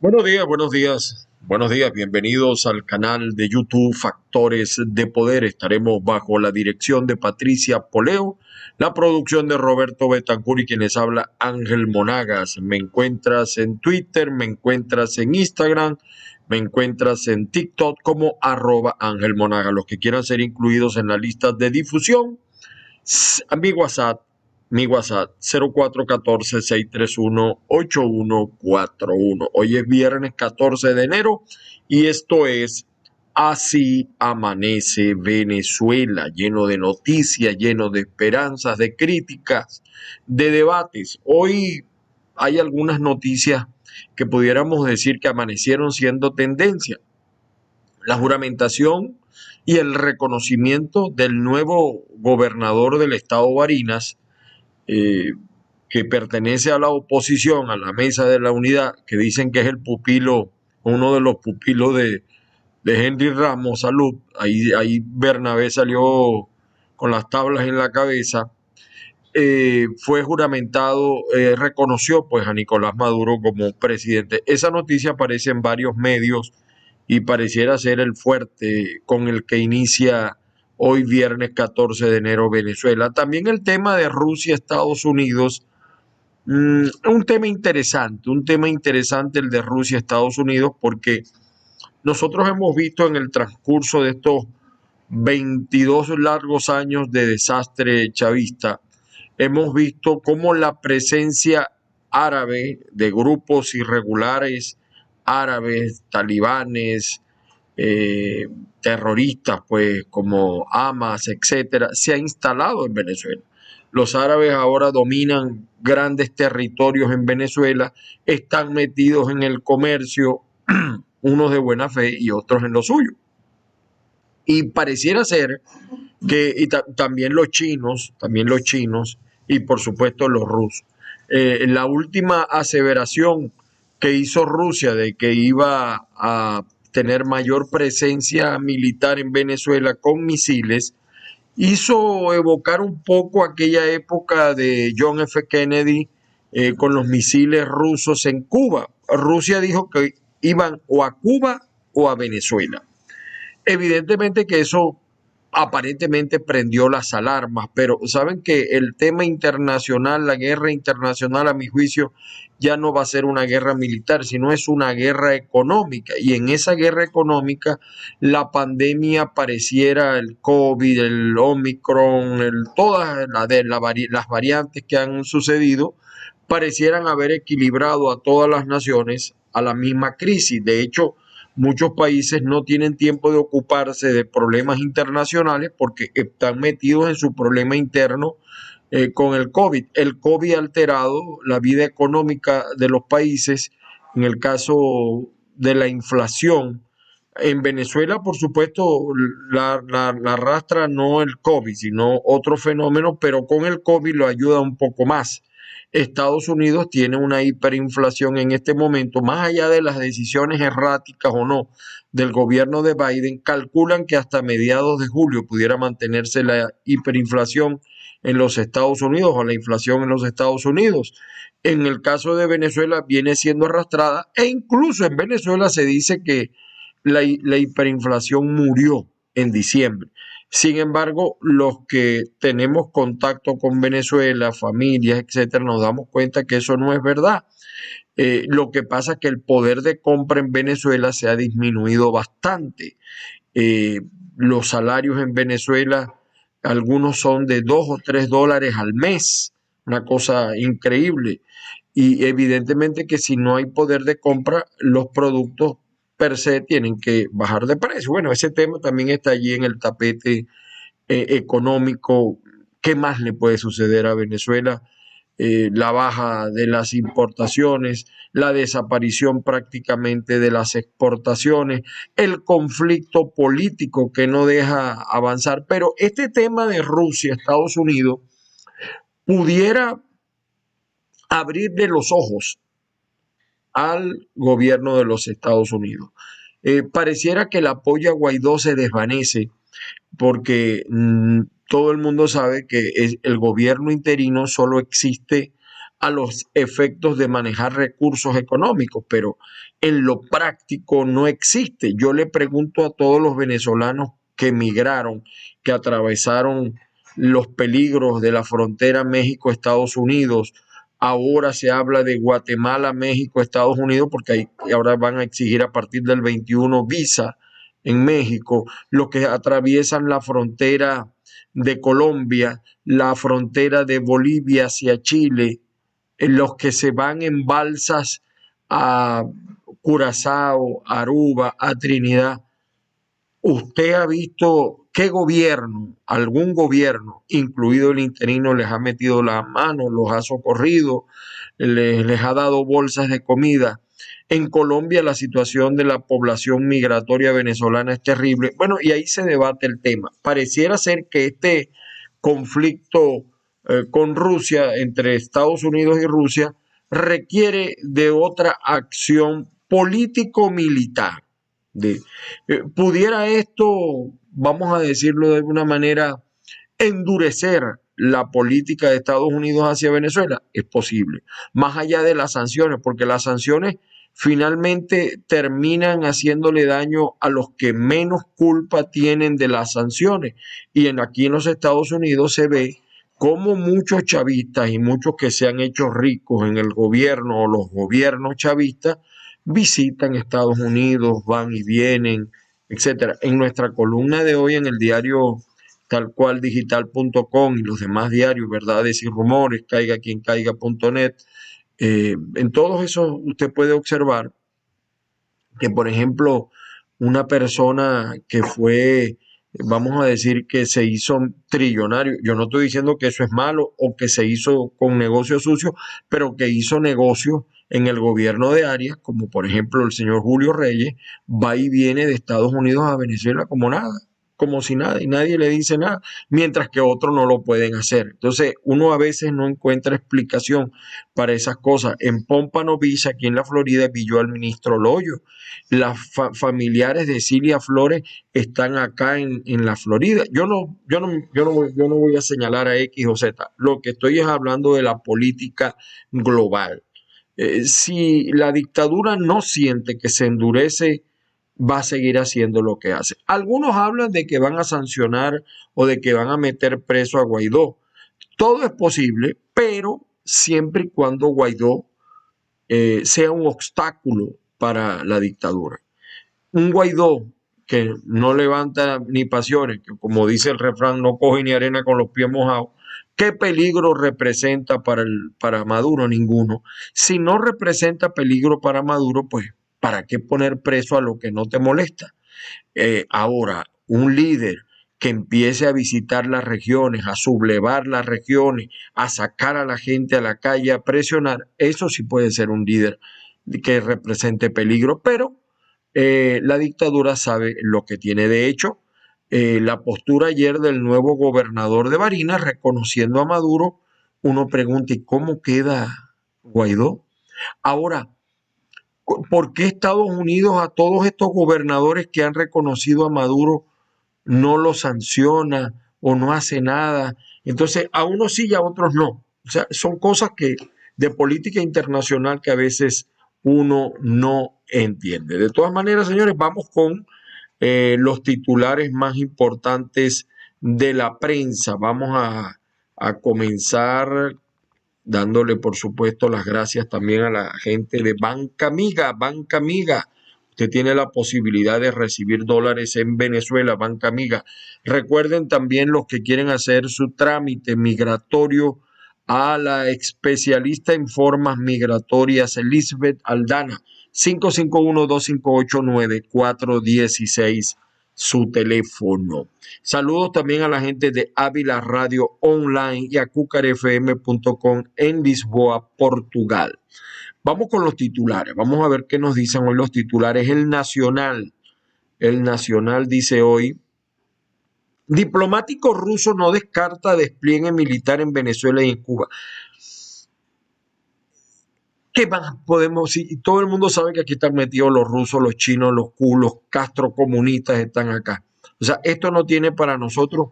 Buenos días, buenos días, buenos días, bienvenidos al canal de YouTube Factores de Poder. Estaremos bajo la dirección de Patricia Poleo, la producción de Roberto Betancur y quienes habla Ángel Monagas. Me encuentras en Twitter, me encuentras en Instagram, me encuentras en TikTok como arroba Ángel Monagas. Los que quieran ser incluidos en la lista de difusión, a mi WhatsApp mi WhatsApp 0414-631-8141. Hoy es viernes 14 de enero y esto es Así amanece Venezuela, lleno de noticias, lleno de esperanzas, de críticas, de debates. Hoy hay algunas noticias que pudiéramos decir que amanecieron siendo tendencia. La juramentación y el reconocimiento del nuevo gobernador del estado Barinas, eh, que pertenece a la oposición, a la mesa de la unidad, que dicen que es el pupilo, uno de los pupilos de, Henry Ramos, salud, ahí, ahí Bernabé salió con las tablas en la cabeza, eh, fue juramentado, eh, reconoció pues a Nicolás Maduro como presidente. Esa noticia aparece en varios medios y pareciera ser el fuerte con el que inicia hoy viernes 14 de enero Venezuela. También el tema de Rusia, Estados Unidos, mm, un tema interesante, un tema interesante el de Rusia, Estados Unidos, porque nosotros hemos visto en el transcurso de estos 22 largos años de desastre chavista, hemos visto cómo la presencia árabe de grupos irregulares árabes, talibanes, eh, terroristas, pues como Hamas, etcétera, se ha instalado en Venezuela. Los árabes ahora dominan grandes territorios en Venezuela, están metidos en el comercio, unos de buena fe y otros en lo suyo. Y pareciera ser que también los chinos, también los chinos y por supuesto los rusos. Eh, la última aseveración que hizo Rusia de que iba a tener mayor presencia militar en Venezuela con misiles, hizo evocar un poco aquella época de John F. Kennedy eh, con los misiles rusos en Cuba. Rusia dijo que iban o a Cuba o a Venezuela. Evidentemente que eso aparentemente prendió las alarmas, pero saben que el tema internacional, la guerra internacional, a mi juicio, ya no va a ser una guerra militar, sino es una guerra económica. Y en esa guerra económica, la pandemia pareciera el COVID, el Omicron, el, todas las variantes que han sucedido, parecieran haber equilibrado a todas las naciones a la misma crisis. De hecho, Muchos países no tienen tiempo de ocuparse de problemas internacionales porque están metidos en su problema interno eh, con el COVID. El COVID ha alterado la vida económica de los países, en el caso de la inflación. En Venezuela, por supuesto, la, la arrastra no el COVID, sino otro fenómeno, pero con el COVID lo ayuda un poco más. Estados Unidos tiene una hiperinflación en este momento, más allá de las decisiones erráticas o no del gobierno de Biden, calculan que hasta mediados de julio pudiera mantenerse la hiperinflación en los Estados Unidos o la inflación en los Estados Unidos. En el caso de Venezuela viene siendo arrastrada e incluso en Venezuela se dice que la, hiperinflación murió en diciembre. Sin embargo, los que tenemos contacto con Venezuela, familias, etcétera, nos damos cuenta que eso no es verdad. Eh, lo que pasa es que el poder de compra en Venezuela se ha disminuido bastante. Eh, los salarios en Venezuela, algunos son de 2 o 3 dólares al mes, una cosa increíble. Y evidentemente que si no hay poder de compra, los productos per se tienen que bajar de precio. Bueno, ese tema también está allí en el tapete eh, económico. ¿Qué más le puede suceder a Venezuela? Eh, la baja de las importaciones, la desaparición prácticamente de las exportaciones, el conflicto político que no deja avanzar. Pero este tema de Rusia, Estados Unidos, pudiera abrirle los ojos al gobierno de los Estados Unidos. Eh, pareciera que el apoyo a Guaidó se desvanece porque mm, todo el mundo sabe que el gobierno interino solo existe a los efectos de manejar recursos económicos, pero en lo práctico no existe. Yo le pregunto a todos los venezolanos que emigraron, que atravesaron los peligros de la frontera México-Estados Unidos, Ahora se habla de Guatemala, México, Estados Unidos, porque ahora van a exigir a partir del 21 visa en México, los que atraviesan la frontera de Colombia, la frontera de Bolivia hacia Chile, los que se van en balsas a Curazao, Aruba, a Trinidad. ¿Usted ha visto ¿Qué gobierno, algún gobierno, incluido el interino, les ha metido la mano, los ha socorrido, les, ha dado bolsas de comida? En Colombia la situación de la población migratoria venezolana es terrible. Bueno, y ahí se debate el tema. Pareciera ser que este conflicto eh, con Rusia, entre Estados Unidos y Rusia, requiere de otra acción político-militar. Eh, ¿Pudiera esto vamos a decirlo de una manera, endurecer la política de Estados Unidos hacia Venezuela? Es posible, más allá de las sanciones, porque las sanciones finalmente terminan haciéndole daño a los que menos culpa tienen de las sanciones. Y en, aquí en los Estados Unidos se ve cómo muchos chavistas y muchos que se han hecho ricos en el gobierno o los gobiernos chavistas visitan Estados Unidos, van y vienen, etcétera. En nuestra columna de hoy en el diario tal cual digital.com y los demás diarios, verdades y rumores, caiga quien caiga.net, eh, en todos esos usted puede observar que, por ejemplo, una persona que fue vamos a decir que se hizo trillonario. Yo no estoy diciendo que eso es malo o que se hizo con negocio sucio, pero que hizo negocio en el gobierno de Arias, como por ejemplo el señor Julio Reyes, va y viene de Estados Unidos a Venezuela como nada como si nada y nadie le dice nada, mientras que otros no lo pueden hacer. Entonces, uno a veces no encuentra explicación para esas cosas. En Pompano Beach, aquí en la Florida, pilló al ministro Loyo. Las familiares de Cilia Flores están acá en, la Florida. Yo no, yo, no, yo, no voy, yo no voy a señalar a X o Z. Lo que estoy es hablando de la política global. Eh, si la dictadura no siente que se endurece va a seguir haciendo lo que hace. Algunos hablan de que van a sancionar o de que van a meter preso a Guaidó. Todo es posible, pero siempre y cuando Guaidó eh, sea un obstáculo para la dictadura. Un Guaidó que no levanta ni pasiones, que como dice el refrán, no coge ni arena con los pies mojados, ¿qué peligro representa para, el, para Maduro? Ninguno. Si no representa peligro para Maduro, pues ¿Para qué poner preso a lo que no te molesta? Eh, ahora, un líder que empiece a visitar las regiones, a sublevar las regiones, a sacar a la gente a la calle, a presionar, eso sí puede ser un líder que represente peligro, pero eh, la dictadura sabe lo que tiene. De hecho, eh, la postura ayer del nuevo gobernador de Barinas reconociendo a Maduro, uno pregunta, ¿y cómo queda Guaidó? Ahora, ¿Por qué Estados Unidos a todos estos gobernadores que han reconocido a Maduro no lo sanciona o no hace nada? Entonces, a unos sí y a otros no. O sea, son cosas que de política internacional que a veces uno no entiende. De todas maneras, señores, vamos con eh, los titulares más importantes de la prensa. Vamos a, a comenzar dándole por supuesto las gracias también a la gente de Banca Amiga, Banca Amiga. Usted tiene la posibilidad de recibir dólares en Venezuela, Banca Amiga. Recuerden también los que quieren hacer su trámite migratorio a la especialista en formas migratorias, Elizabeth Aldana, 551-258-9416 su teléfono. Saludos también a la gente de Ávila Radio Online y a cucarfm.com en Lisboa, Portugal. Vamos con los titulares. Vamos a ver qué nos dicen hoy los titulares. El Nacional. El Nacional dice hoy. Diplomático ruso no descarta despliegue militar en Venezuela y en Cuba. ¿Qué podemos? y todo el mundo sabe que aquí están metidos los rusos, los chinos, los culos, castro comunistas están acá. O sea, esto no tiene para nosotros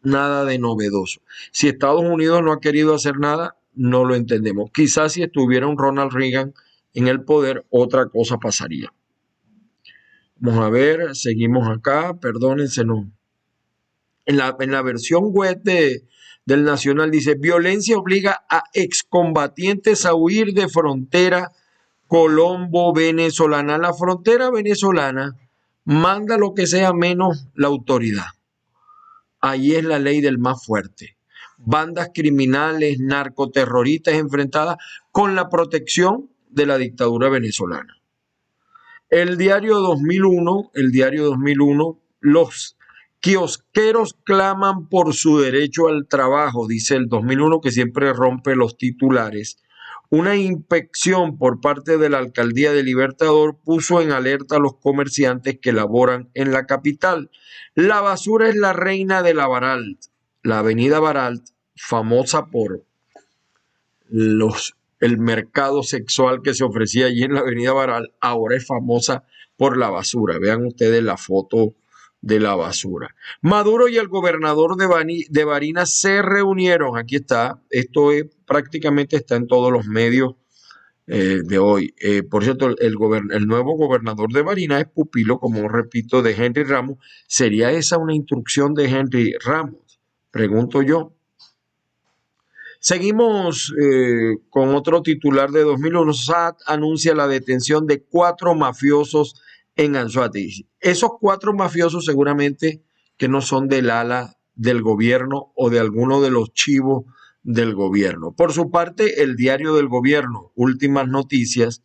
nada de novedoso. Si Estados Unidos no ha querido hacer nada, no lo entendemos. Quizás si estuviera un Ronald Reagan en el poder, otra cosa pasaría. Vamos a ver, seguimos acá, perdónense, no. En la, en la versión web de, del Nacional dice, violencia obliga a excombatientes a huir de frontera colombo-venezolana. La frontera venezolana manda lo que sea menos la autoridad. Ahí es la ley del más fuerte. Bandas criminales, narcoterroristas enfrentadas con la protección de la dictadura venezolana. El diario 2001, el diario 2001, los Kiosqueros claman por su derecho al trabajo, dice el 2001 que siempre rompe los titulares. Una inspección por parte de la alcaldía de Libertador puso en alerta a los comerciantes que laboran en la capital. La basura es la reina de la Baralt. La avenida Baralt, famosa por los, el mercado sexual que se ofrecía allí en la avenida Baralt, ahora es famosa por la basura. Vean ustedes la foto de la basura. Maduro y el gobernador de, Bani, se reunieron. Aquí está. Esto es, prácticamente está en todos los medios eh, de hoy. Eh, por cierto, el, nuevo gobernador de Barinas es pupilo, como repito, de Henry Ramos. ¿Sería esa una instrucción de Henry Ramos? Pregunto yo. Seguimos eh, con otro titular de 2001. SAT anuncia la detención de cuatro mafiosos en Esos cuatro mafiosos seguramente que no son del ala del gobierno o de alguno de los chivos del gobierno. Por su parte, el diario del gobierno, Últimas Noticias,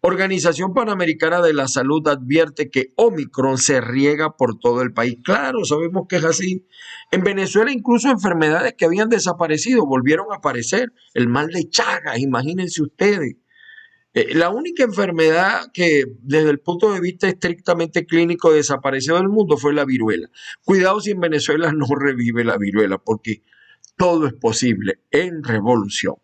Organización Panamericana de la Salud advierte que Omicron se riega por todo el país. Claro, sabemos que es así. En Venezuela incluso enfermedades que habían desaparecido volvieron a aparecer. El mal de Chagas, imagínense ustedes. Eh, la única enfermedad que desde el punto de vista estrictamente clínico desapareció del mundo fue la viruela. Cuidado si en Venezuela no revive la viruela, porque todo es posible en revolución.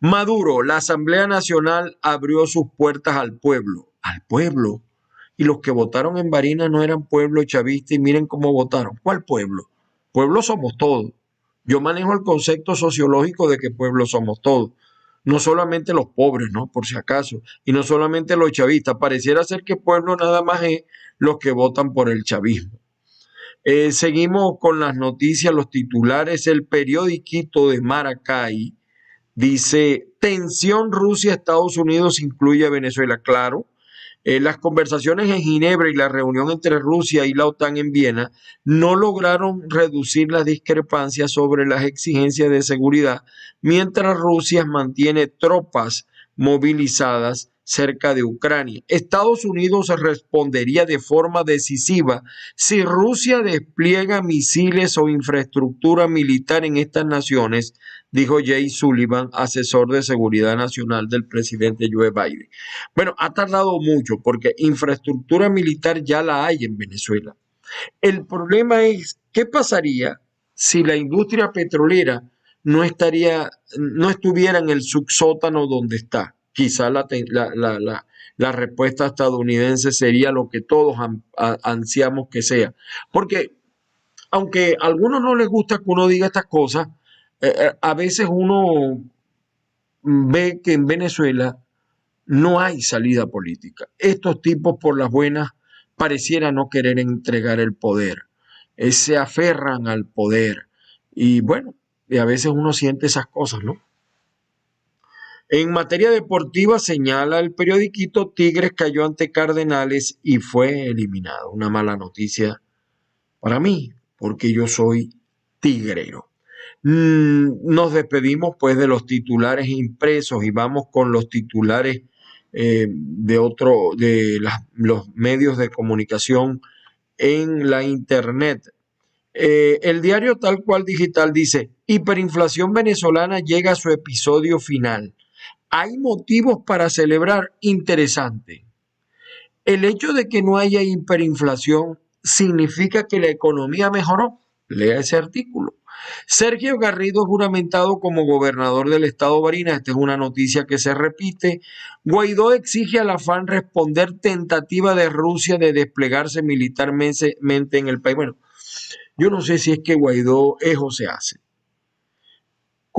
Maduro, la Asamblea Nacional abrió sus puertas al pueblo, al pueblo. Y los que votaron en Barinas no eran pueblo chavista y miren cómo votaron. ¿Cuál pueblo? Pueblo somos todos. Yo manejo el concepto sociológico de que pueblo somos todos no solamente los pobres, ¿no? Por si acaso, y no solamente los chavistas, pareciera ser que pueblo nada más es los que votan por el chavismo. Eh, seguimos con las noticias, los titulares, el periodiquito de Maracay dice, tensión Rusia-Estados Unidos incluye a Venezuela, claro, eh, las conversaciones en Ginebra y la reunión entre Rusia y la OTAN en Viena no lograron reducir las discrepancias sobre las exigencias de seguridad, mientras Rusia mantiene tropas movilizadas cerca de Ucrania. Estados Unidos respondería de forma decisiva si Rusia despliega misiles o infraestructura militar en estas naciones, dijo Jay Sullivan, asesor de seguridad nacional del presidente Joe Biden. Bueno, ha tardado mucho porque infraestructura militar ya la hay en Venezuela. El problema es, ¿qué pasaría si la industria petrolera no, estaría, no estuviera en el subsótano donde está? quizá la, respuesta estadounidense sería lo que todos ansiamos que sea. Porque aunque a algunos no les gusta que uno diga estas cosas, eh, eh, a veces uno ve que en Venezuela no hay salida política. Estos tipos por las buenas parecieran no querer entregar el poder. Eh, se aferran al poder. Y bueno, y a veces uno siente esas cosas, ¿no? En materia deportiva, señala el periodiquito, Tigres cayó ante Cardenales y fue eliminado. Una mala noticia para mí, porque yo soy tigrero. Mm, nos despedimos pues de los titulares impresos y vamos con los titulares eh, de otro de los medios de comunicación en la internet. Eh, el diario tal cual digital dice, hiperinflación venezolana llega a su episodio final hay motivos para celebrar interesante. El hecho de que no haya hiperinflación significa que la economía mejoró. Lea ese artículo. Sergio Garrido juramentado como gobernador del estado Barinas. Esta es una noticia que se repite. Guaidó exige al afán responder tentativa de Rusia de desplegarse militarmente en el país. Bueno, yo no sé si es que Guaidó eso se hace.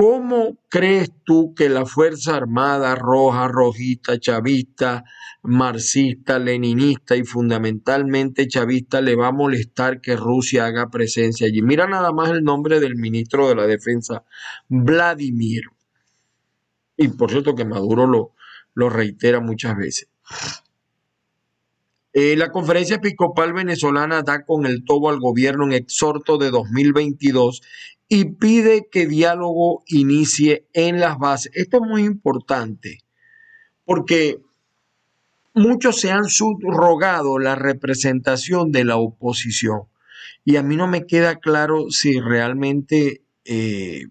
¿Cómo crees tú que la Fuerza Armada roja, rojita, chavista, marxista, leninista y fundamentalmente chavista le va a molestar que Rusia haga presencia allí? Mira nada más el nombre del ministro de la Defensa, Vladimir. Y por cierto que Maduro lo, lo reitera muchas veces. Eh, la conferencia episcopal venezolana da con el tobo al gobierno en exhorto de 2022 y pide que diálogo inicie en las bases. Esto es muy importante porque muchos se han subrogado la representación de la oposición y a mí no me queda claro si realmente eh,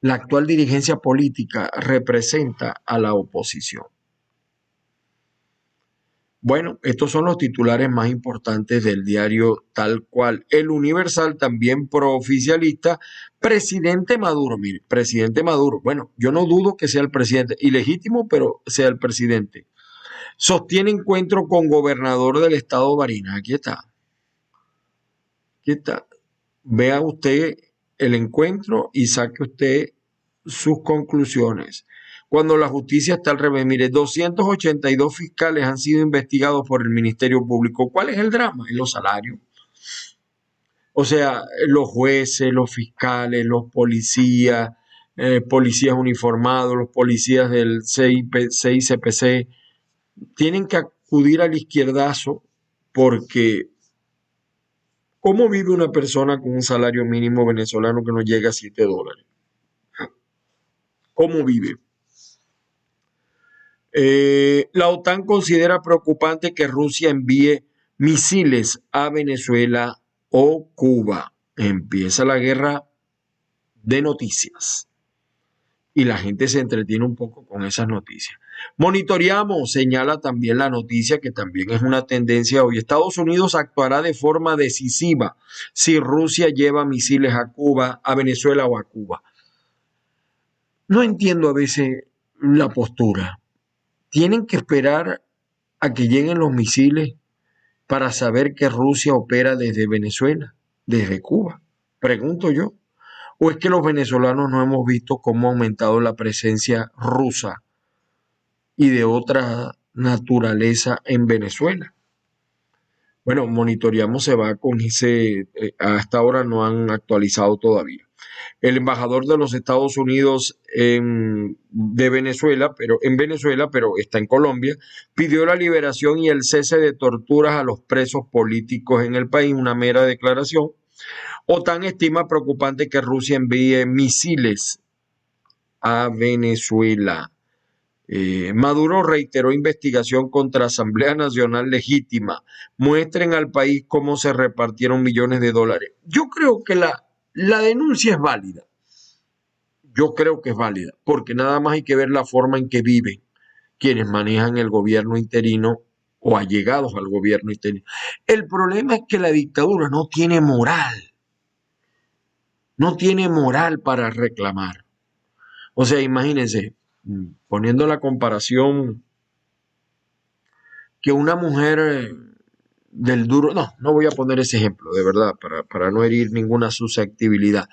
la actual dirigencia política representa a la oposición. Bueno, estos son los titulares más importantes del diario tal cual. El Universal también prooficialista, presidente Maduro, mire, presidente Maduro, bueno, yo no dudo que sea el presidente, ilegítimo, pero sea el presidente. Sostiene encuentro con gobernador del estado Barinas, aquí está. Aquí está. Vea usted el encuentro y saque usted sus conclusiones cuando la justicia está al revés. Mire, 282 fiscales han sido investigados por el Ministerio Público. ¿Cuál es el drama? En los salarios. O sea, los jueces, los fiscales, los policías, eh, policías uniformados, los policías del CICPC, tienen que acudir al izquierdazo porque ¿cómo vive una persona con un salario mínimo venezolano que no llega a 7 dólares? ¿Cómo vive? Eh, la OTAN considera preocupante que Rusia envíe misiles a Venezuela o Cuba. Empieza la guerra de noticias. Y la gente se entretiene un poco con esas noticias. Monitoreamos, señala también la noticia, que también es una tendencia hoy. Estados Unidos actuará de forma decisiva si Rusia lleva misiles a Cuba, a Venezuela o a Cuba. No entiendo a veces la postura tienen que esperar a que lleguen los misiles para saber que Rusia opera desde Venezuela, desde Cuba, pregunto yo. ¿O es que los venezolanos no hemos visto cómo ha aumentado la presencia rusa y de otra naturaleza en Venezuela? Bueno, monitoreamos se va con ese, eh, hasta ahora no han actualizado todavía el embajador de los Estados Unidos en, de Venezuela, pero en Venezuela, pero está en Colombia, pidió la liberación y el cese de torturas a los presos políticos en el país, una mera declaración. OTAN estima preocupante que Rusia envíe misiles a Venezuela. Eh, Maduro reiteró investigación contra Asamblea Nacional Legítima. Muestren al país cómo se repartieron millones de dólares. Yo creo que la, la denuncia es válida. Yo creo que es válida, porque nada más hay que ver la forma en que viven quienes manejan el gobierno interino o allegados al gobierno interino. El problema es que la dictadura no tiene moral. No tiene moral para reclamar. O sea, imagínense, mm, poniendo la comparación, que una mujer eh, del duro, no, no voy a poner ese ejemplo, de verdad, para, no herir ninguna susceptibilidad,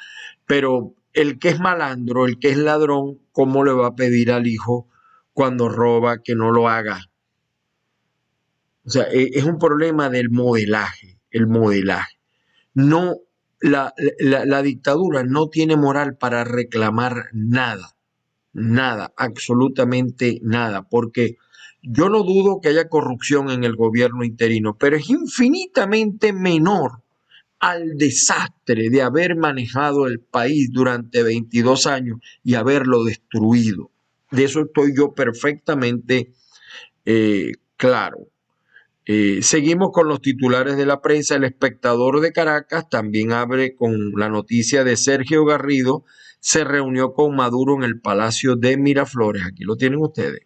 pero el que es malandro, el que es ladrón, ¿cómo le va a pedir al hijo cuando roba que no lo haga? O sea, e, es un problema del modelaje, el modelaje. No, la dictadura no tiene moral para reclamar nada, nada, absolutamente nada, porque yo no dudo que haya corrupción en el gobierno interino, pero es infinitamente menor al desastre de haber manejado el país durante 22 años y haberlo destruido. De eso estoy yo perfectamente eh, claro. Eh, seguimos con los titulares de la prensa. El espectador de Caracas también abre con la noticia de Sergio Garrido. Se reunió con Maduro en el Palacio de Miraflores. Aquí lo tienen ustedes.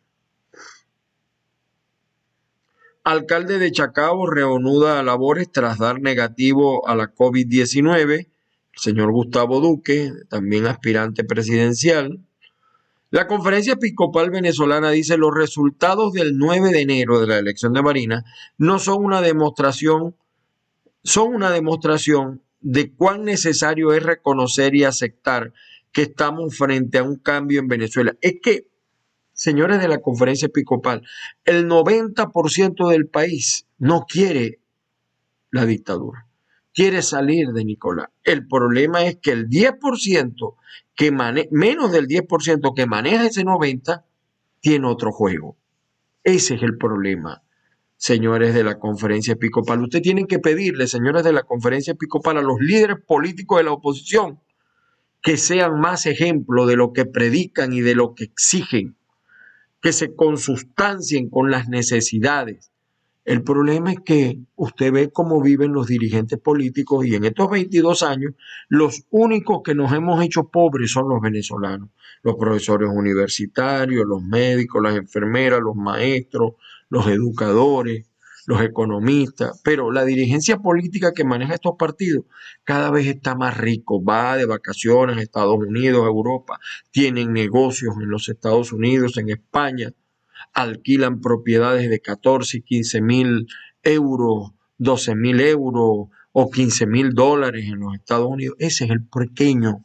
Alcalde de Chacao reanuda labores tras dar negativo a la COVID-19. El señor Gustavo Duque, también aspirante presidencial. La conferencia episcopal venezolana dice los resultados del 9 de enero de la elección de Marina no son una demostración, son una demostración de cuán necesario es reconocer y aceptar que estamos frente a un cambio en Venezuela. Es que señores de la conferencia episcopal, el 90% del país no quiere la dictadura, quiere salir de Nicolás. El problema es que el 10%, que maneja, menos del 10% que maneja ese 90%, tiene otro juego. Ese es el problema señores de la conferencia episcopal. Ustedes tienen que pedirle, señores de la conferencia episcopal, a los líderes políticos de la oposición que sean más ejemplo de lo que predican y de lo que exigen que se consustancien con las necesidades. El problema es que usted ve cómo viven los dirigentes políticos y en estos 22 años los únicos que nos hemos hecho pobres son los venezolanos, los profesores universitarios, los médicos, las enfermeras, los maestros, los educadores, los economistas, pero la dirigencia política que maneja estos partidos cada vez está más rico, va de vacaciones a Estados Unidos, a Europa, tienen negocios en los Estados Unidos, en España, alquilan propiedades de 14 y 15 mil euros, 12 mil euros o 15 mil dólares en los Estados Unidos. Ese es el pequeño,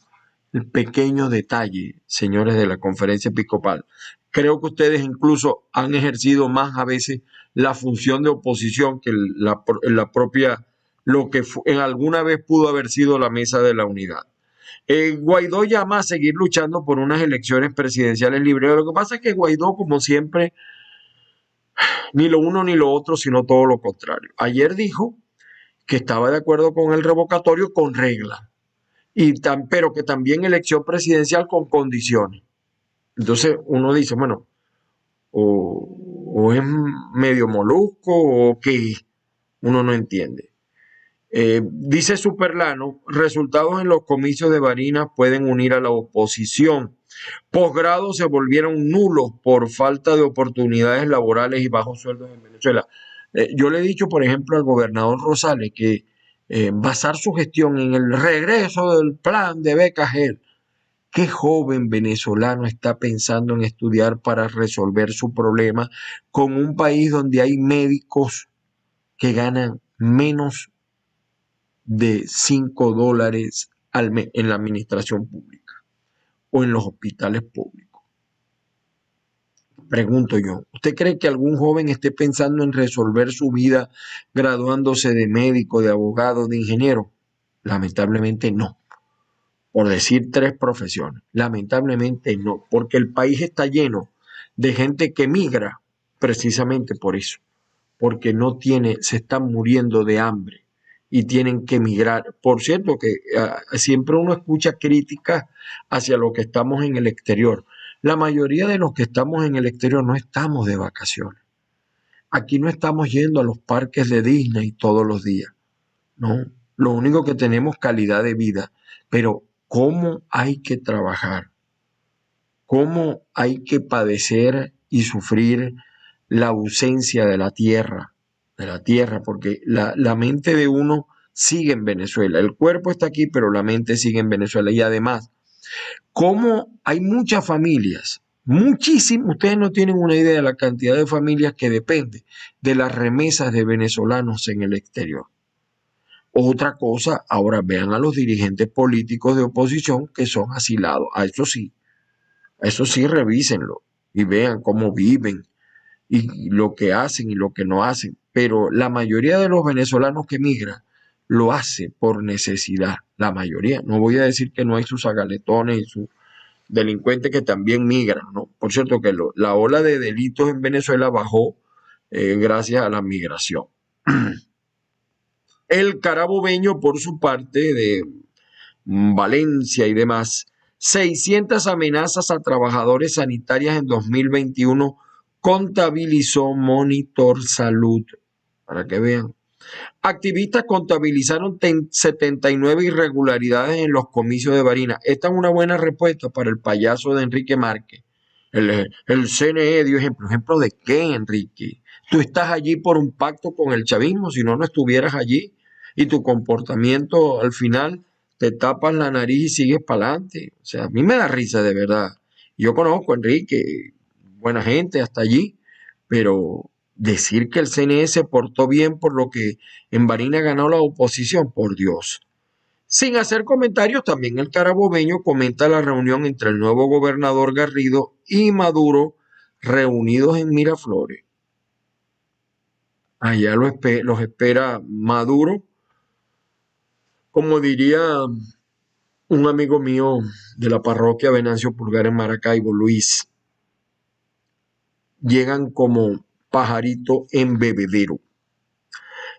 el pequeño detalle, señores de la conferencia episcopal, Creo que ustedes incluso han ejercido más a veces la función de oposición que la, propia, lo que en alguna vez pudo haber sido la mesa de la unidad. Eh, Guaidó llama a seguir luchando por unas elecciones presidenciales libres. Lo que pasa es que Guaidó, como siempre, ni lo uno ni lo otro, sino todo lo contrario. Ayer dijo que estaba de acuerdo con el revocatorio con regla, y tan, pero que también elección presidencial con condiciones. Entonces uno dice, bueno, o, es medio molusco o que uno no entiende. Eh, dice Superlano, resultados en los comicios de Barinas pueden unir a la oposición. Posgrados se volvieron nulos por falta de oportunidades laborales y bajos sueldos en Venezuela. Eh, yo le he dicho, por ejemplo, al gobernador Rosales que eh, basar su gestión en el regreso del plan de becas ¿Qué joven venezolano está pensando en estudiar para resolver su problema con un país donde hay médicos que ganan menos de 5 dólares al mes en la administración pública o en los hospitales públicos? Pregunto yo, ¿usted cree que algún joven esté pensando en resolver su vida graduándose de médico, de abogado, de ingeniero? Lamentablemente no por decir tres profesiones. Lamentablemente no, porque el país está lleno de gente que migra precisamente por eso, porque no tiene, se están muriendo de hambre y tienen que migrar. Por cierto, que ah, siempre uno escucha críticas hacia lo que estamos en el exterior. La mayoría de los que estamos en el exterior no estamos de vacaciones. Aquí no estamos yendo a los parques de Disney todos los días. No, lo único que tenemos calidad de vida, pero cómo hay que trabajar, cómo hay que padecer y sufrir la ausencia de la tierra, de la tierra, porque la, la mente de uno sigue en Venezuela, el cuerpo está aquí, pero la mente sigue en Venezuela. Y además, cómo hay muchas familias, muchísimas, ustedes no tienen una idea de la cantidad de familias que depende de las remesas de venezolanos en el exterior. Otra cosa, ahora vean a los dirigentes políticos de oposición que son asilados. A eso sí, a eso sí revísenlo y vean cómo viven y lo que hacen y lo que no hacen. Pero la mayoría de los venezolanos que migran lo hace por necesidad, la mayoría. No voy a decir que no hay sus agaletones y sus delincuentes que también migran, ¿no? Por cierto que la ola de delitos en Venezuela bajó eh, gracias a la migración. El carabobeño, por su parte, de Valencia y demás. 600 amenazas a trabajadores sanitarias en 2021 contabilizó Monitor Salud. Para que vean. Activistas contabilizaron 79 irregularidades en los comicios de Barinas. Esta es una buena respuesta para el payaso de Enrique Márquez. El, el CNE dio ejemplo. ¿Ejemplo de qué, Enrique? Tú estás allí por un pacto con el chavismo, si no, no estuvieras allí y tu comportamiento al final te tapas la nariz y sigues para adelante. O sea, a mí me da risa de verdad. Yo conozco a Enrique, buena gente hasta allí, pero decir que el CNE se portó bien por lo que en Barina ganó la oposición, por Dios. Sin hacer comentarios, también el carabobeño comenta la reunión entre el nuevo gobernador Garrido y Maduro reunidos en Miraflores. Allá los espera Maduro como diría un amigo mío de la parroquia Venancio Pulgar en Maracaibo, Luis, llegan como pajarito en bebedero.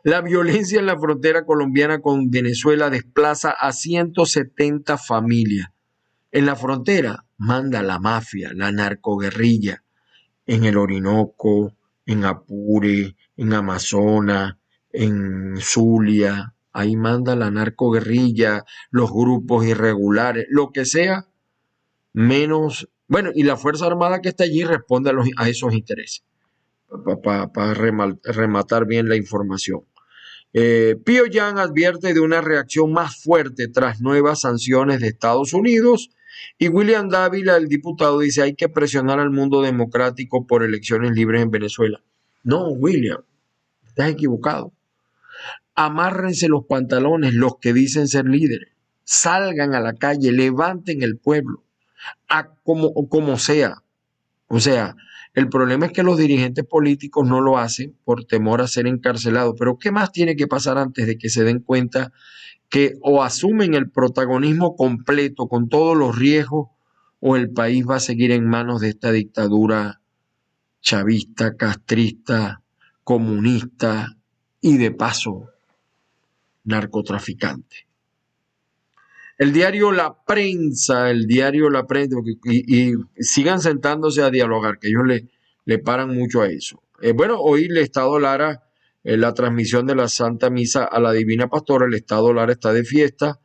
La violencia en la frontera colombiana con Venezuela desplaza a 170 familias. En la frontera manda la mafia, la narcoguerrilla, en el Orinoco, en Apure, en Amazonas, en Zulia, ahí manda la narcoguerrilla, los grupos irregulares, lo que sea, menos, bueno, y la Fuerza Armada que está allí responde a, esos intereses, para rematar bien la información. Eh, Pío Pio Yang advierte de una reacción más fuerte tras nuevas sanciones de Estados Unidos y William Dávila, el diputado, dice hay que presionar al mundo democrático por elecciones libres en Venezuela. No, William, estás equivocado amárrense los pantalones los que dicen ser líderes, salgan a la calle, levanten el pueblo, a como, como sea. O sea, el problema es que los dirigentes políticos no lo hacen por temor a ser encarcelados, pero ¿qué más tiene que pasar antes de que se den cuenta que o asumen el protagonismo completo con todos los riesgos o el país va a seguir en manos de esta dictadura chavista, castrista, comunista y de paso narcotraficante. El diario La Prensa, el diario La Prensa, y, sigan sentándose a dialogar, que ellos le, le paran mucho a eso. Eh, bueno, hoy el Estado Lara, eh, la transmisión de la Santa Misa a la Divina Pastora, el Estado Lara está de fiesta,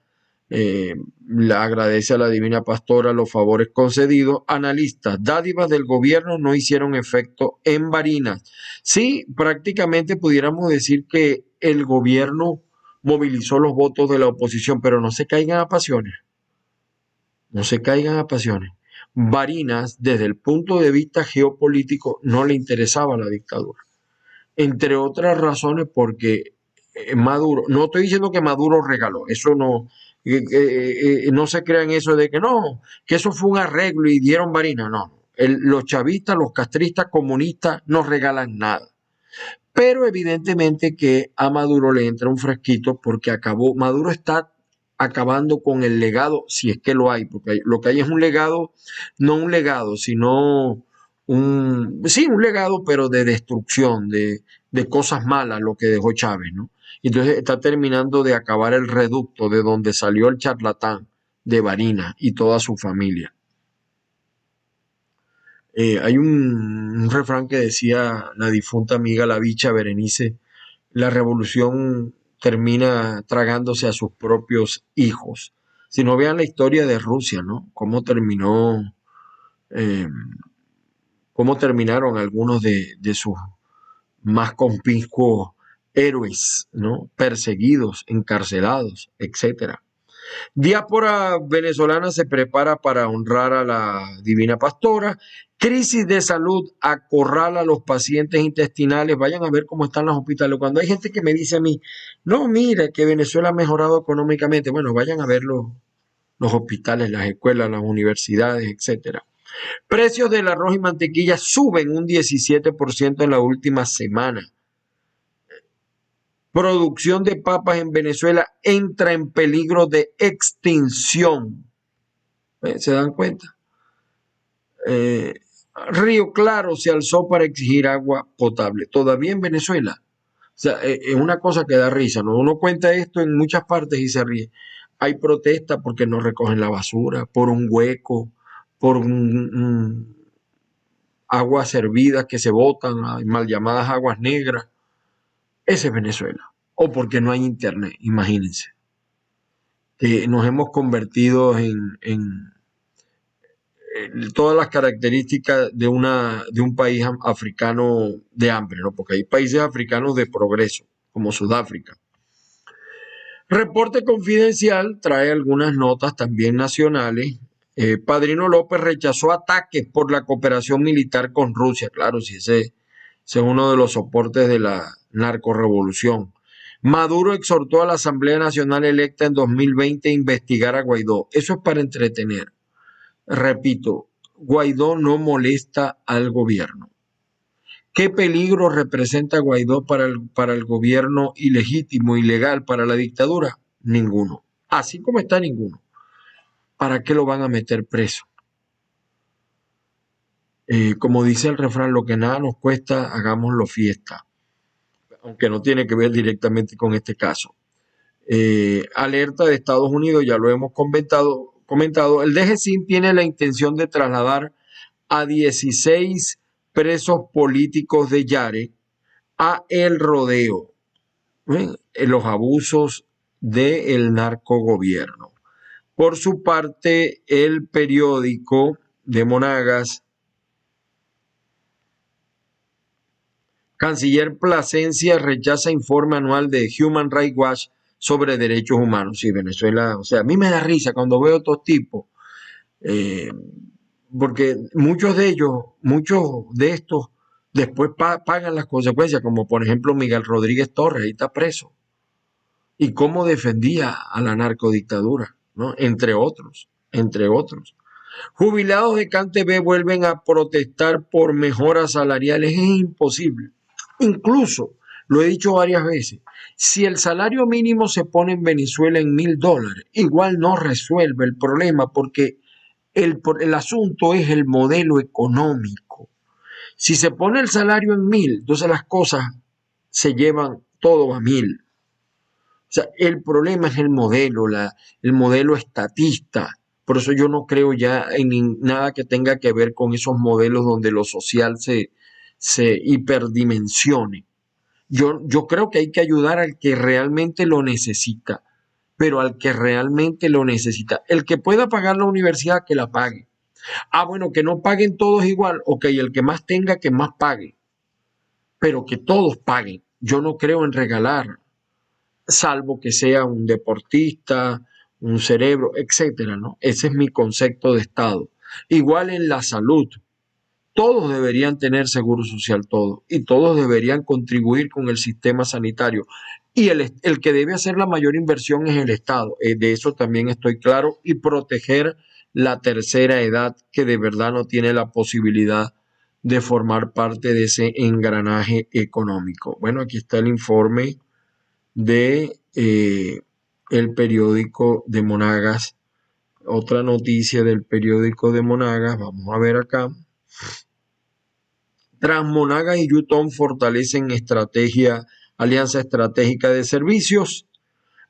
eh, La agradece a la Divina Pastora los favores concedidos. Analistas, dádivas del gobierno no hicieron efecto en Barinas. Sí, prácticamente pudiéramos decir que el gobierno movilizó los votos de la oposición, pero no se caigan a pasiones. No se caigan a pasiones. Barinas, desde el punto de vista geopolítico, no le interesaba la dictadura. Entre otras razones porque eh, Maduro, no estoy diciendo que Maduro regaló, eso no, eh, eh, no se crean eso de que no, que eso fue un arreglo y dieron Barinas, no. los chavistas, los castristas, comunistas no regalan nada. Pero evidentemente que a Maduro le entra un frasquito porque acabó, Maduro está acabando con el legado, si es que lo hay, porque lo que hay es un legado, no un legado, sino un, sí, un legado, pero de destrucción, de, de cosas malas, lo que dejó Chávez, ¿no? Entonces está terminando de acabar el reducto de donde salió el charlatán de Varina y toda su familia. Eh, hay un, refrán que decía la difunta amiga la bicha Berenice, la revolución termina tragándose a sus propios hijos. Si no vean la historia de Rusia, ¿no? Cómo terminó, eh, cómo terminaron algunos de, sus más conspicuos héroes, ¿no? Perseguidos, encarcelados, etc. Diáspora venezolana se prepara para honrar a la divina pastora Crisis de salud acorrala a los pacientes intestinales. Vayan a ver cómo están los hospitales. Cuando hay gente que me dice a mí, no, mira que Venezuela ha mejorado económicamente. Bueno, vayan a ver los, hospitales, las escuelas, las universidades, etc. Precios del arroz y mantequilla suben un 17% en la última semana. Producción de papas en Venezuela entra en peligro de extinción. Eh, ¿Se dan cuenta? Eh, Río Claro se alzó para exigir agua potable, todavía en Venezuela. O sea, es eh, eh, una cosa que da risa, ¿no? Uno cuenta esto en muchas partes y se ríe. Hay protesta porque no recogen la basura, por un hueco, por un, aguas hervidas que se botan, mal llamadas aguas negras. Ese es Venezuela. O porque no hay internet, imagínense. Que nos hemos convertido en todas las características de, una, de un país africano de hambre, ¿no? porque hay países africanos de progreso, como Sudáfrica. Reporte confidencial trae algunas notas también nacionales. Eh, Padrino López rechazó ataques por la cooperación militar con Rusia, claro, si ese, es uno de los soportes de la narcorevolución Maduro exhortó a la Asamblea Nacional electa en 2020 a investigar a Guaidó. Eso es para entretener. Repito, Guaidó no molesta al gobierno. ¿Qué peligro representa Guaidó para el, para el gobierno ilegítimo, ilegal, para la dictadura? Ninguno. Así como está ninguno. ¿Para qué lo van a meter preso? Eh, como dice el refrán, lo que nada nos cuesta, hagámoslo fiesta, aunque no tiene que ver directamente con este caso. Eh, alerta de Estados Unidos, ya lo hemos comentado, comentado, el DGCIN tiene la intención de trasladar a 16 presos políticos de Yare a el rodeo, ¿eh? en los abusos del narcogobierno. Por su parte, el periódico de Monagas, Canciller Plasencia rechaza informe anual de Human Rights Watch sobre derechos humanos. Y Venezuela, o sea, a mí me da risa cuando veo estos tipos, eh, porque muchos de ellos, muchos de estos, después pagan las consecuencias, como por ejemplo Miguel Rodríguez Torres, ahí está preso. Y cómo defendía a la narcodictadura, Entre otros, entre otros. Jubilados de B vuelven a protestar por mejoras salariales. Es imposible. Incluso lo he dicho varias veces. Si el salario mínimo se pone en Venezuela en mil dólares, igual no resuelve el problema porque el, el asunto es el modelo económico. Si se pone el salario en mil, entonces las cosas se llevan todo a mil. O sea, el problema es el modelo, la, el modelo estatista. Por eso yo no creo ya en nada que tenga que ver con esos modelos donde lo social se, se hiperdimensione. Yo, creo que hay que ayudar al que realmente lo necesita, pero al que realmente lo necesita. El que pueda pagar la universidad, que la pague. Ah, bueno, que no paguen todos igual. Ok, el que más tenga, que más pague. Pero que todos paguen. Yo no creo en regalar, salvo que sea un deportista, un cerebro, etcétera, ¿no? Ese es mi concepto de Estado. Igual en la salud. Todos deberían tener seguro social, todos, y todos deberían contribuir con el sistema sanitario. Y el, que debe hacer la mayor inversión es el Estado, eh, de eso también estoy claro, y proteger la tercera edad que de verdad no tiene la posibilidad de formar parte de ese engranaje económico. Bueno, aquí está el informe de eh, el periódico de Monagas. Otra noticia del periódico de Monagas, vamos a ver acá. Transmonaga y Yutón fortalecen estrategia, alianza estratégica de servicios.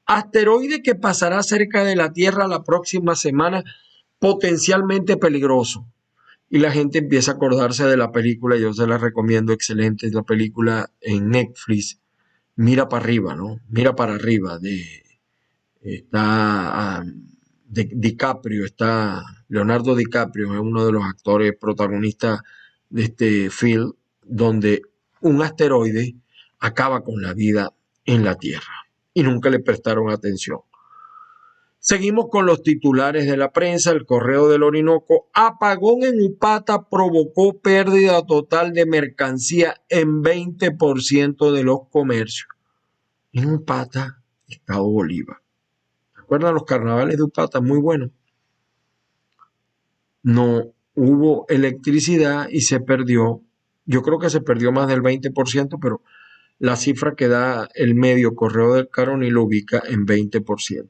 Asteroide que pasará cerca de la Tierra la próxima semana, potencialmente peligroso. Y la gente empieza a acordarse de la película, yo se la recomiendo, excelente, la película en Netflix, Mira para arriba, ¿no? Mira para arriba, de, está... Ah, DiCaprio, está Leonardo DiCaprio, es uno de los actores protagonistas de este film, donde un asteroide acaba con la vida en la Tierra y nunca le prestaron atención. Seguimos con los titulares de la prensa, el correo del Orinoco, apagón en Upata provocó pérdida total de mercancía en 20% de los comercios. En Upata, Estado Bolívar recuerdan los carnavales de Upata, muy bueno. No hubo electricidad y se perdió, yo creo que se perdió más del 20%, pero la cifra que da el medio Correo del Carón lo ubica en 20%.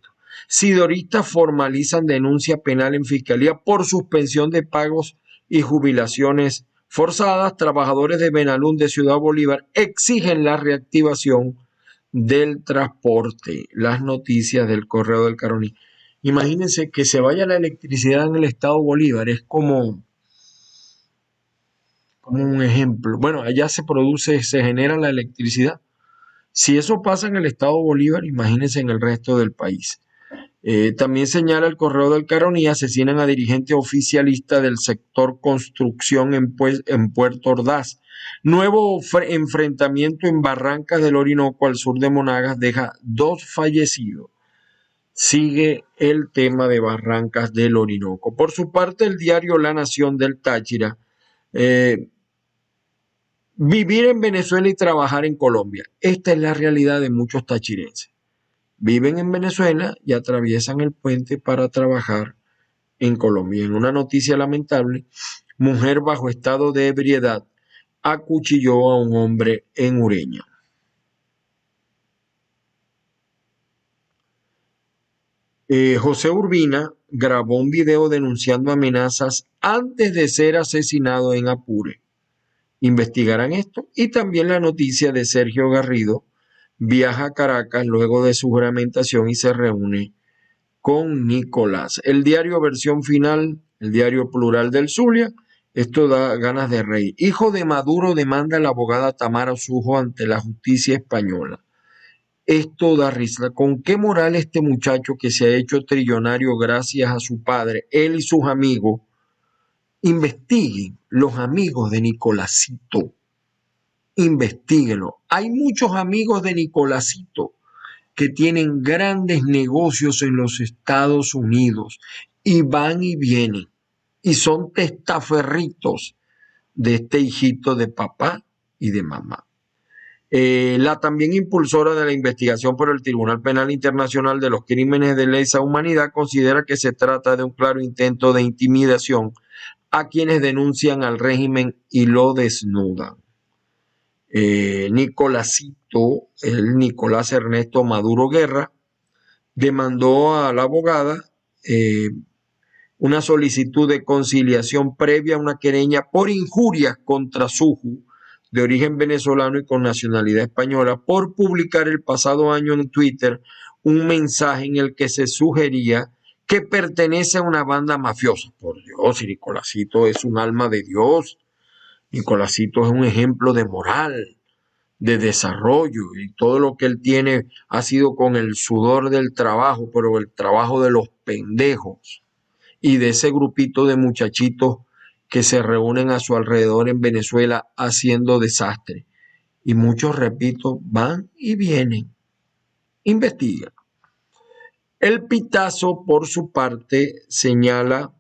Sidoristas formalizan denuncia penal en fiscalía por suspensión de pagos y jubilaciones forzadas. Trabajadores de Benalún de Ciudad Bolívar exigen la reactivación del transporte, las noticias del correo del Caroní. Imagínense que se vaya la electricidad en el estado Bolívar, es como, como un ejemplo. Bueno, allá se produce, se genera la electricidad. Si eso pasa en el estado Bolívar, imagínense en el resto del país. Eh, también señala el correo del Caroní, asesinan a dirigente oficialista del sector construcción en, pues, en Puerto Ordaz. Nuevo enfrentamiento en Barrancas del Orinoco al sur de Monagas deja dos fallecidos. Sigue el tema de Barrancas del Orinoco. Por su parte, el diario La Nación del Táchira. Eh, vivir en Venezuela y trabajar en Colombia. Esta es la realidad de muchos tachirenses viven en Venezuela y atraviesan el puente para trabajar en Colombia. En una noticia lamentable, mujer bajo estado de ebriedad acuchilló a un hombre en Ureña. Eh, José Urbina grabó un video denunciando amenazas antes de ser asesinado en Apure. Investigarán esto y también la noticia de Sergio Garrido, viaja a Caracas luego de su juramentación y se reúne con Nicolás. El diario versión final, el diario plural del Zulia, esto da ganas de rey. Hijo de Maduro demanda a la abogada Tamara Sujo ante la justicia española. Esto da risa. ¿Con qué moral este muchacho que se ha hecho trillonario gracias a su padre, él y sus amigos, investiguen los amigos de Nicolásito? Investíguelo. Hay muchos amigos de Nicolásito que tienen grandes negocios en los Estados Unidos y van y vienen y son testaferritos de este hijito de papá y de mamá. Eh, la también impulsora de la investigación por el Tribunal Penal Internacional de los Crímenes de Lesa Humanidad considera que se trata de un claro intento de intimidación a quienes denuncian al régimen y lo desnudan eh, el Nicolás Ernesto Maduro Guerra, demandó a la abogada eh, una solicitud de conciliación previa a una querella por injurias contra Suju, de origen venezolano y con nacionalidad española, por publicar el pasado año en Twitter un mensaje en el que se sugería que pertenece a una banda mafiosa. Por Dios, y Nicolásito es un alma de Dios, Nicolásito es un ejemplo de moral, de desarrollo y todo lo que él tiene ha sido con el sudor del trabajo, pero el trabajo de los pendejos y de ese grupito de muchachitos que se reúnen a su alrededor en Venezuela haciendo desastre. Y muchos, repito, van y vienen. Investiga. El Pitazo, por su parte, señala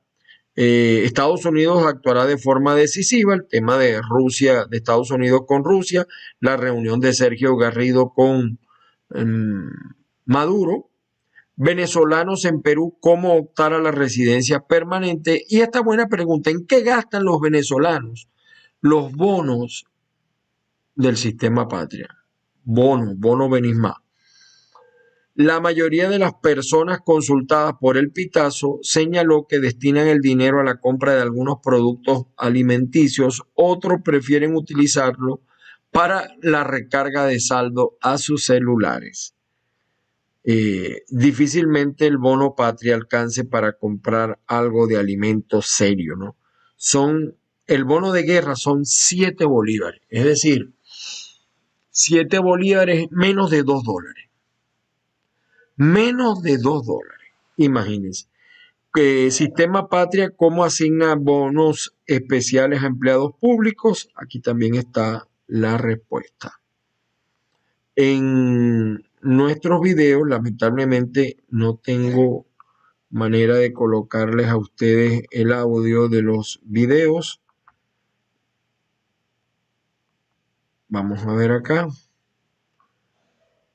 eh, Estados Unidos actuará de forma decisiva, el tema de Rusia, de Estados Unidos con Rusia, la reunión de Sergio Garrido con em, Maduro, venezolanos en Perú, cómo optar a la residencia permanente y esta buena pregunta, ¿en qué gastan los venezolanos los bonos del sistema patria? Bono, bono Benisma. La mayoría de las personas consultadas por el Pitazo señaló que destinan el dinero a la compra de algunos productos alimenticios, otros prefieren utilizarlo para la recarga de saldo a sus celulares. Eh, difícilmente el bono patria alcance para comprar algo de alimento serio, ¿no? Son, el bono de guerra son 7 bolívares, es decir, 7 bolívares menos de 2 dólares menos de 2 dólares. Imagínense. el eh, Sistema Patria, cómo asigna bonos especiales a empleados públicos. Aquí también está la respuesta. En nuestros videos, lamentablemente, no tengo manera de colocarles a ustedes el audio de los videos. Vamos a ver acá.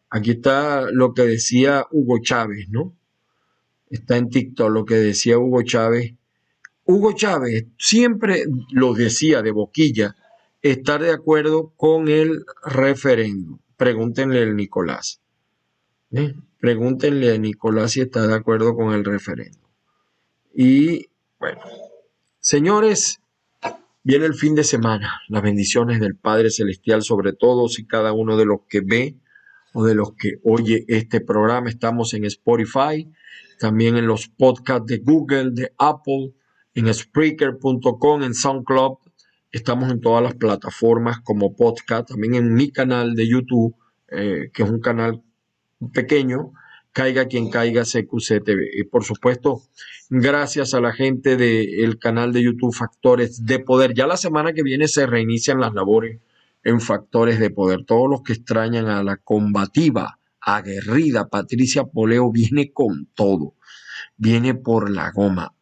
Aquí está lo que decía Hugo Chávez, ¿no? Está en TikTok lo que decía Hugo Chávez. Hugo Chávez siempre lo decía de boquilla, estar de acuerdo con el referéndum. Pregúntenle a Nicolás. ¿eh? Pregúntenle a Nicolás si está de acuerdo con el referéndum. Y bueno, señores, viene el fin de semana. Las bendiciones del Padre Celestial sobre todos y cada uno de los que ve o de los que oye este programa. Estamos en Spotify, también en los podcasts de Google, de Apple, en Spreaker.com, en SoundCloud. Estamos en todas las plataformas como podcast, también en mi canal de YouTube, eh, que es un canal pequeño, caiga quien caiga CQCTV. Y por supuesto, gracias a la gente del canal de YouTube Factores de Poder. Ya la semana que viene se reinician las labores en factores de poder. Todos los que extrañan a la combativa, aguerrida Patricia Poleo viene con todo, viene por la goma.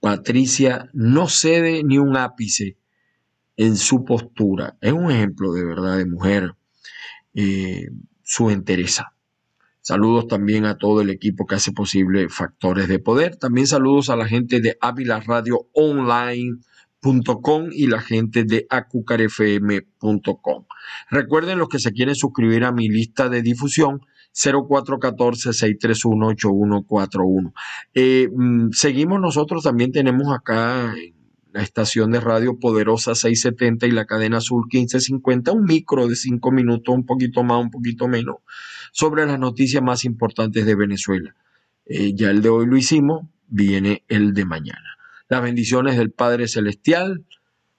Patricia no cede ni un ápice en su postura. Es un ejemplo de verdad de mujer, eh, su entereza. Saludos también a todo el equipo que hace posible Factores de Poder. También saludos a la gente de Ávila Radio Online, .com y la gente de acucarfm.com. Recuerden los que se quieren suscribir a mi lista de difusión 0414-631-8141. Eh, mm, seguimos nosotros, también tenemos acá en la estación de radio Poderosa 670 y la cadena azul 1550, un micro de cinco minutos, un poquito más, un poquito menos, sobre las noticias más importantes de Venezuela. Eh, ya el de hoy lo hicimos, viene el de mañana las bendiciones del Padre Celestial,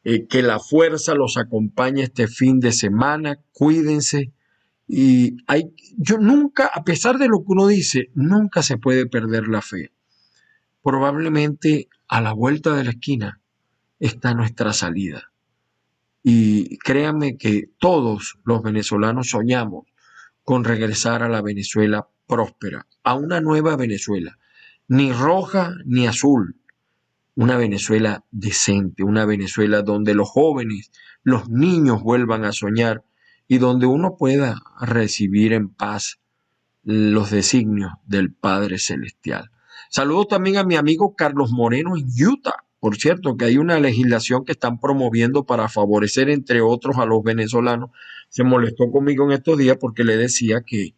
eh, que la fuerza los acompañe este fin de semana, cuídense. Y yo nunca, a pesar de lo que uno dice, nunca se puede perder la fe. Probablemente a la vuelta de la esquina está nuestra salida. Y créanme que todos los venezolanos soñamos con regresar a la Venezuela próspera, a una nueva Venezuela, ni roja ni azul, una Venezuela decente, una Venezuela donde los jóvenes, los niños vuelvan a soñar y donde uno pueda recibir en paz los designios del Padre Celestial. Saludo también a mi amigo Carlos Moreno en Utah. Por cierto, que hay una legislación que están promoviendo para favorecer, entre otros, a los venezolanos. Se molestó conmigo en estos días porque le decía que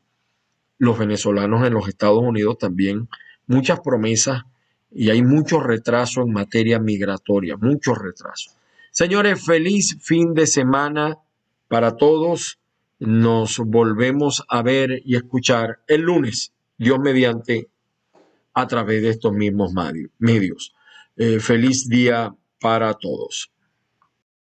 los venezolanos en los Estados Unidos también muchas promesas y hay mucho retraso en materia migratoria, mucho retraso. Señores, feliz fin de semana para todos. Nos volvemos a ver y escuchar el lunes, Dios mediante, a través de estos mismos medios. Eh, feliz día para todos.